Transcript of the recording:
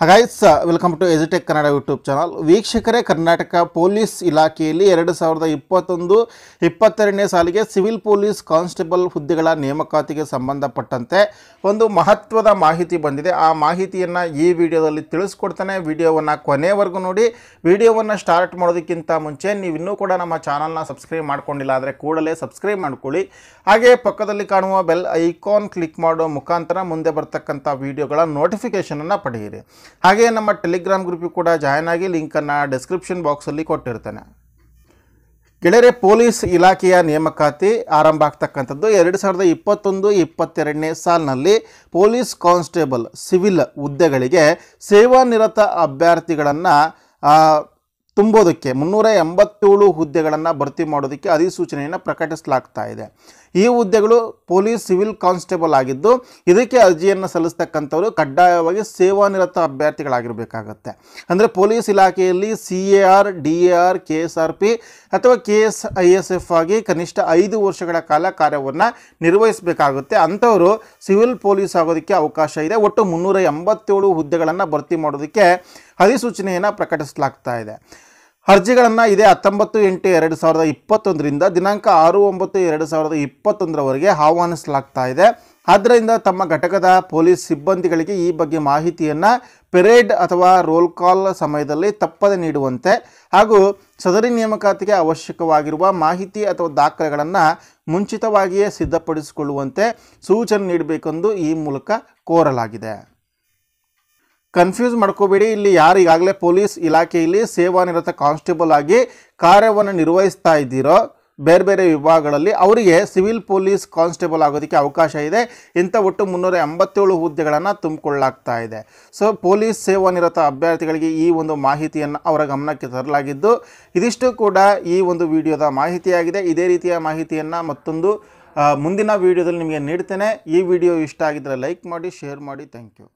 ಹಾಗಾಯ್ಸ್ welcome to ಎಜಿಟೆಕ್ Kannada YouTube channel ವೀಕ್ಷಕರೇ Karnataka police ಇಲಾಖೆಯಲ್ಲಿ ಎರಡು ಸಾವಿರದ ಇಪ್ಪತ್ತೊಂದು ಇಪ್ಪತ್ತೆರಡನೇ ಸಾಲಿಗೆ ಸಿವಿಲ್ ಪೊಲೀಸ್ ಕಾನ್ಸ್ಟೇಬಲ್ ಹುದ್ದೆಗಳ ನೇಮಕಾತಿಗೆ ಸಂಬಂಧಪಟ್ಟಂತೆ ಒಂದು ಮಹತ್ವದ ಮಾಹಿತಿ ಬಂದಿದೆ ಆ ಮಾಹಿತಿಯನ್ನು ಈ ವಿಡಿಯೋದಲ್ಲಿ ತಿಳಿಸ್ಕೊಡ್ತಾನೆ ವಿಡಿಯೋವನ್ನು ಕೊನೆವರೆಗೂ ನೋಡಿ ವಿಡಿಯೋವನ್ನು ಸ್ಟಾರ್ಟ್ ಮಾಡೋದಕ್ಕಿಂತ ಮುಂಚೆ ನೀವಿನ್ನೂ ಕೂಡ ನಮ್ಮ ಚಾನಲ್ನ ಸಬ್ಸ್ಕ್ರೈಬ್ ಮಾಡ್ಕೊಂಡಿಲ್ಲ ಆದರೆ ಕೂಡಲೇ ಸಬ್ಸ್ಕ್ರೈಬ್ ಮಾಡ್ಕೊಳ್ಳಿ ಹಾಗೆ ಪಕ್ಕದಲ್ಲಿ ಕಾಣುವ ಬೆಲ್ ಐಕಾನ್ ಕ್ಲಿಕ್ ಮಾಡೋ ಮುಖಾಂತರ ಮುಂದೆ ಬರ್ತಕ್ಕಂಥ ವಿಡಿಯೋಗಳ ನೋಟಿಫಿಕೇಷನನ್ನು ಪಡೆಯಿರಿ ಹಾಗೆ ನಮ್ಮ ಟೆಲಿಗ್ರಾಮ್ ಗ್ರೂಪಿಗೆ ಕೂಡ ಜಾಯ್ನ್ ಆಗಿ ಲಿಂಕನ್ನು ಡಿಸ್ಕ್ರಿಪ್ಷನ್ ಬಾಕ್ಸಲ್ಲಿ ಕೊಟ್ಟಿರ್ತೇನೆ ಗೆಳೆಯರೆ ಪೊಲೀಸ್ ಇಲಾಖೆಯ ನೇಮಕಾತಿ ಆರಂಭ ಆಗ್ತಕ್ಕಂಥದ್ದು ಎರಡು ಸಾವಿರದ ಇಪ್ಪತ್ತೊಂದು ಇಪ್ಪತ್ತೆರಡನೇ ಸಾಲಿನಲ್ಲಿ ಪೊಲೀಸ್ ಕಾನ್ಸ್ಟೇಬಲ್ ಸಿವಿಲ್ ಹುದ್ದೆಗಳಿಗೆ ಸೇವಾನಿರತ ಅಭ್ಯರ್ಥಿಗಳನ್ನು ತುಂಬೋದಕ್ಕೆ ಮುನ್ನೂರ ಎಂಬತ್ತೇಳು ಹುದ್ದೆಗಳನ್ನು ಭರ್ತಿ ಮಾಡೋದಕ್ಕೆ ಅಧಿಸೂಚನೆಯನ್ನು ಪ್ರಕಟಿಸಲಾಗ್ತಾ ಇದೆ ಈ ಹುದ್ದೆಗಳು ಪೊಲೀಸ್ ಸಿವಿಲ್ ಕಾನ್ಸ್ಟೇಬಲ್ ಆಗಿದ್ದು ಇದಕ್ಕೆ ಅರ್ಜಿಯನ್ನು ಸಲ್ಲಿಸ್ತಕ್ಕಂಥವರು ಕಡ್ಡಾಯವಾಗಿ ಸೇವಾನಿರತ ಅಭ್ಯರ್ಥಿಗಳಾಗಿರಬೇಕಾಗತ್ತೆ ಅಂದರೆ ಪೊಲೀಸ್ ಇಲಾಖೆಯಲ್ಲಿ C A R D A R K S R P ಅಥವಾ K S I S F ಆಗಿ ಕನಿಷ್ಠ ಐದು ವರ್ಷಗಳ ಕಾಲ ಕಾರ್ಯವನ್ನು ನಿರ್ವಹಿಸಬೇಕಾಗುತ್ತೆ ಅಂಥವರು ಸಿವಿಲ್ ಪೊಲೀಸ್ ಆಗೋದಕ್ಕೆ ಅವಕಾಶ ಇದೆ ಒಟ್ಟು ಮುನ್ನೂರ ಎಂಬತ್ತೇಳು ಹುದ್ದೆಗಳನ್ನು ಭರ್ತಿ ಮಾಡೋದಕ್ಕೆ ಅಧಿಸೂಚನೆಯನ್ನು ಪ್ರಕಟಿಸಲಾಗ್ತಾ ಇದೆ ಅರ್ಜಿಗಳನ್ನು ಇದೇ ಹತ್ತೊಂಬತ್ತು ಎಂಟು ಎರಡು ಸಾವಿರದ ಇಪ್ಪತ್ತೊಂದರಿಂದ ದಿನಾಂಕ ಆರು ಒಂಬತ್ತು ಎರಡು ಸಾವಿರದ ಇಪ್ಪತ್ತೊಂದರವರೆಗೆ ಆಹ್ವಾನಿಸಲಾಗ್ತಾ ಇದೆ ಆದ್ದರಿಂದ ತಮ್ಮ ಘಟಕದ ಪೊಲೀಸ್ ಸಿಬ್ಬಂದಿಗಳಿಗೆ ಈ ಬಗ್ಗೆ ಮಾಹಿತಿಯನ್ನು ಪೆರೇಡ್ ಅಥವಾ ರೋಲ್ ಕಾಲ್ ಸಮಯದಲ್ಲಿ ತಪ್ಪದೆ ನೀಡುವಂತೆ ಹಾಗೂ ಸದರಿ ನೇಮಕಾತಿಗೆ ಅವಶ್ಯಕವಾಗಿರುವ ಮಾಹಿತಿ ಅಥವಾ ದಾಖಲೆಗಳನ್ನು ಮುಂಚಿತವಾಗಿಯೇ ಸಿದ್ಧಪಡಿಸಿಕೊಳ್ಳುವಂತೆ ಸೂಚನೆ ನೀಡಬೇಕೆಂದು ಈ ಮೂಲಕ ಕೋರಲಾಗಿದೆ ಕನ್ಫ್ಯೂಸ್ ಮಾಡ್ಕೋಬೇಡಿ ಇಲ್ಲಿ ಯಾರು ಈಗಾಗಲೇ ಪೊಲೀಸ್ ಇಲಾಖೆಯಲ್ಲಿ ಸೇವಾನಿರತ ಕಾನ್ಸ್ಟೇಬಲ್ ಆಗಿ ಕಾರ್ಯವನ್ನು ನಿರ್ವಹಿಸ್ತಾ ಇದ್ದೀರೋ ಬೇರೆ ಬೇರೆ ವಿಭಾಗಗಳಲ್ಲಿ ಅವರಿಗೆ ಸಿವಿಲ್ ಪೊಲೀಸ್ ಕಾನ್ಸ್ಟೇಬಲ್ ಆಗೋದಕ್ಕೆ ಅವಕಾಶ ಇದೆ ಇಂಥ ಒಟ್ಟು ಮುನ್ನೂರ ಎಂಬತ್ತೇಳು ಹುದ್ದೆಗಳನ್ನು ತುಂಬಿಕೊಳ್ಳಾಗ್ತಾ ಇದೆ ಸೊ ಪೊಲೀಸ್ ಸೇವಾನಿರತ ಅಭ್ಯರ್ಥಿಗಳಿಗೆ ಈ ಒಂದು ಮಾಹಿತಿಯನ್ನು ಅವರ ಗಮನಕ್ಕೆ ತರಲಾಗಿದ್ದು ಇದಿಷ್ಟು ಕೂಡ ಈ ಒಂದು ವಿಡಿಯೋದ ಮಾಹಿತಿಯಾಗಿದೆ ಇದೇ ರೀತಿಯ ಮಾಹಿತಿಯನ್ನು ಮತ್ತೊಂದು ಮುಂದಿನ ವಿಡಿಯೋದಲ್ಲಿ ನಿಮಗೆ ನೀಡ್ತೇನೆ ಈ ವಿಡಿಯೋ ಇಷ್ಟ ಆಗಿದ್ದರೆ ಲೈಕ್ ಮಾಡಿ ಶೇರ್ ಮಾಡಿ ಥ್ಯಾಂಕ್ ಯು